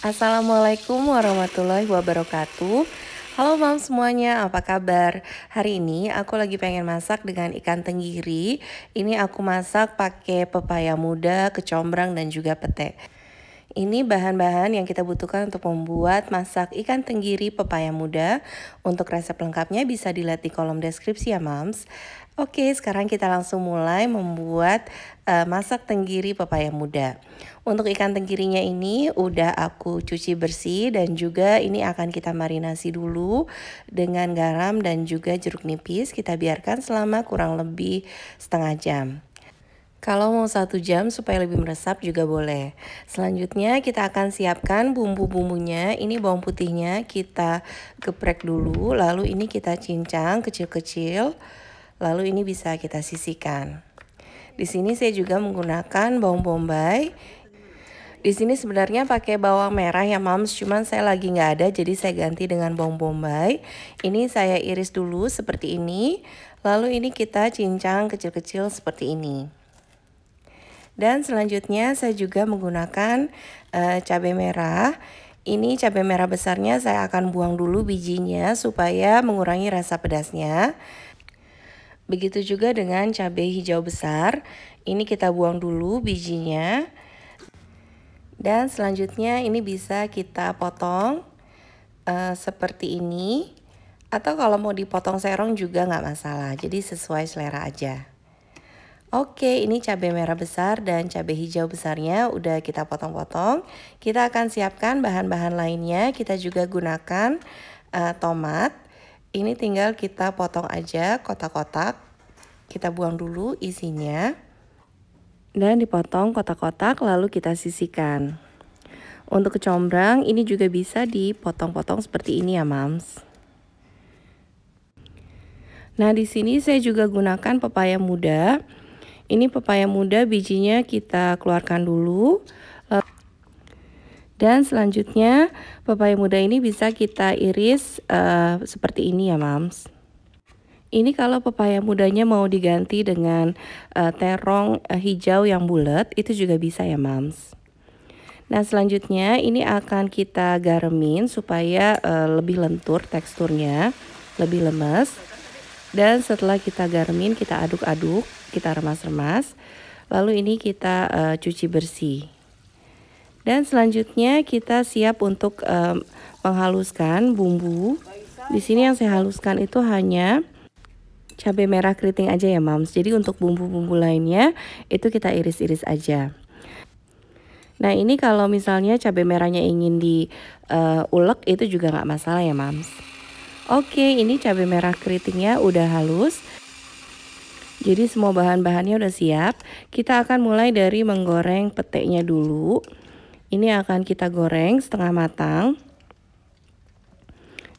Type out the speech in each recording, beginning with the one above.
Assalamualaikum warahmatullahi wabarakatuh. Halo mam semuanya, apa kabar? Hari ini aku lagi pengen masak dengan ikan tenggiri. Ini aku masak pakai pepaya muda, kecombrang dan juga pete. Ini bahan-bahan yang kita butuhkan untuk membuat masak ikan tenggiri pepaya muda. Untuk resep lengkapnya bisa dilihat di kolom deskripsi ya mams. Oke sekarang kita langsung mulai membuat uh, masak tenggiri pepaya muda. Untuk ikan tenggirinya ini udah aku cuci bersih dan juga ini akan kita marinasi dulu dengan garam dan juga jeruk nipis. Kita biarkan selama kurang lebih setengah jam. Kalau mau satu jam supaya lebih meresap juga boleh. Selanjutnya kita akan siapkan bumbu-bumbunya. Ini bawang putihnya kita geprek dulu, lalu ini kita cincang kecil-kecil. Lalu ini bisa kita sisihkan. Di sini saya juga menggunakan bawang bombay. Di sini sebenarnya pakai bawang merah ya mams, cuman saya lagi nggak ada jadi saya ganti dengan bawang bombay. Ini saya iris dulu seperti ini, lalu ini kita cincang kecil-kecil seperti ini. Dan selanjutnya saya juga menggunakan uh, cabai merah. Ini cabai merah besarnya saya akan buang dulu bijinya supaya mengurangi rasa pedasnya. Begitu juga dengan cabai hijau besar. Ini kita buang dulu bijinya. Dan selanjutnya ini bisa kita potong uh, seperti ini. Atau kalau mau dipotong serong juga nggak masalah. Jadi sesuai selera aja. Oke, ini cabai merah besar dan cabai hijau besarnya udah kita potong-potong. Kita akan siapkan bahan-bahan lainnya. Kita juga gunakan uh, tomat. Ini tinggal kita potong aja kotak-kotak. Kita buang dulu isinya. Dan dipotong kotak-kotak lalu kita sisihkan. Untuk kecombrang ini juga bisa dipotong-potong seperti ini ya, Mams. Nah, di sini saya juga gunakan pepaya muda ini pepaya muda bijinya kita keluarkan dulu. Eh, dan selanjutnya pepaya muda ini bisa kita iris uh, seperti ini ya mams. Ini kalau pepaya mudanya mau diganti dengan uh, terong uh, hijau yang bulat itu juga bisa ya mams. Nah selanjutnya ini akan kita garamin supaya uh, lebih lentur teksturnya, lebih lemes. Dan setelah kita garamin kita aduk-aduk kita remas-remas. Lalu ini kita uh, cuci bersih. Dan selanjutnya kita siap untuk um, menghaluskan bumbu. Di sini yang saya haluskan itu hanya cabai merah keriting aja ya mams. Jadi untuk bumbu-bumbu lainnya itu kita iris-iris aja. Nah ini kalau misalnya cabai merahnya ingin diulek eh, uh, itu juga nggak masalah ya mams. Oke ini cabai merah keritingnya udah halus. Jadi semua bahan-bahannya udah siap. Kita akan mulai dari menggoreng peteknya dulu. Ini akan kita goreng setengah matang.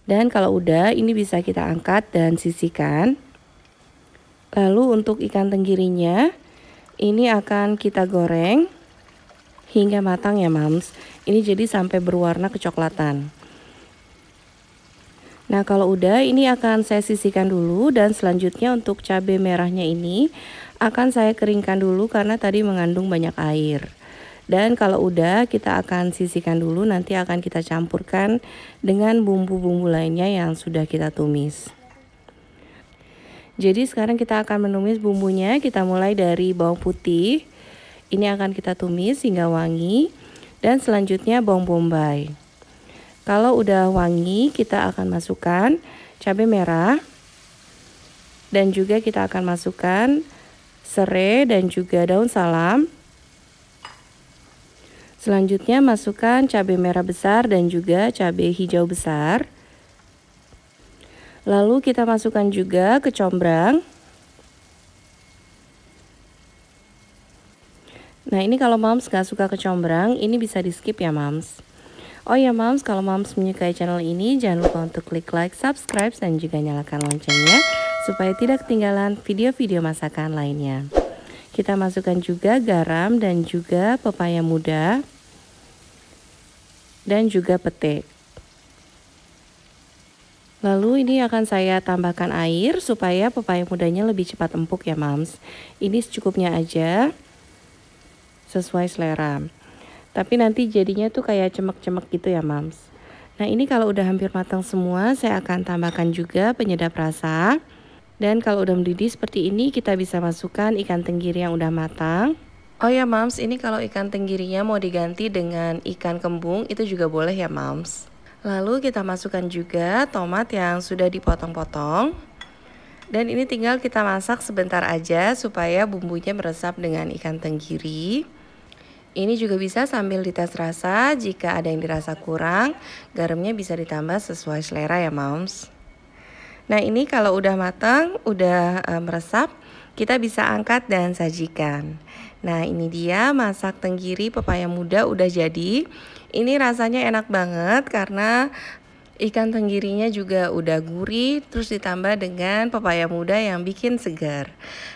Dan kalau udah ini bisa kita angkat dan sisihkan. Lalu untuk ikan tenggirinya ini akan kita goreng hingga matang ya mams. Ini jadi sampai berwarna kecoklatan. Nah kalau udah ini akan saya sisihkan dulu dan selanjutnya untuk cabai merahnya ini akan saya keringkan dulu karena tadi mengandung banyak air. Dan kalau udah kita akan sisihkan dulu nanti akan kita campurkan dengan bumbu-bumbu lainnya yang sudah kita tumis. Jadi sekarang kita akan menumis bumbunya. Kita mulai dari bawang putih. Ini akan kita tumis hingga wangi dan selanjutnya bawang bombay. Kalau udah wangi, kita akan masukkan cabai merah dan juga kita akan masukkan serai dan juga daun salam. Selanjutnya masukkan cabai merah besar dan juga cabai hijau besar. Lalu kita masukkan juga kecombrang. Nah ini kalau moms gak suka kecombrang, ini bisa di skip ya moms. Oh ya mams, kalau mams menyukai channel ini jangan lupa untuk klik like, subscribe, dan juga nyalakan loncengnya supaya tidak ketinggalan video-video masakan lainnya. Kita masukkan juga garam dan juga pepaya muda dan juga pete. Lalu ini akan saya tambahkan air supaya pepaya mudanya lebih cepat empuk ya mams. Ini secukupnya aja sesuai selera. Tapi nanti jadinya tuh kayak cemek-cemek gitu ya mams. Nah ini kalau udah hampir matang semua saya akan tambahkan juga penyedap rasa. Dan kalau udah mendidih seperti ini kita bisa masukkan ikan tenggiri yang udah matang. Oh ya mams, ini kalau ikan tenggirinya mau diganti dengan ikan kembung itu juga boleh ya mams. Lalu kita masukkan juga tomat yang sudah dipotong-potong. Dan ini tinggal kita masak sebentar aja supaya bumbunya meresap dengan ikan tenggiri. Ini juga bisa sambil dites rasa, jika ada yang dirasa kurang, garamnya bisa ditambah sesuai selera ya moms. Nah ini kalau udah matang, udah eh, meresap, kita bisa angkat dan sajikan. Nah ini dia masak tenggiri pepaya muda udah jadi. Ini rasanya enak banget karena Ikan tenggirinya juga udah gurih, terus ditambah dengan pepaya muda yang bikin segar.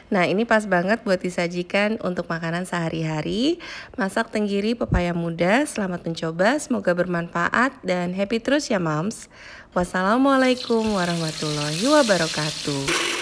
Nah, ini pas banget buat disajikan untuk makanan sehari-hari. Masak tenggiri pepaya muda, selamat mencoba, semoga bermanfaat, dan happy terus ya, Moms. Wassalamualaikum warahmatullahi wabarakatuh.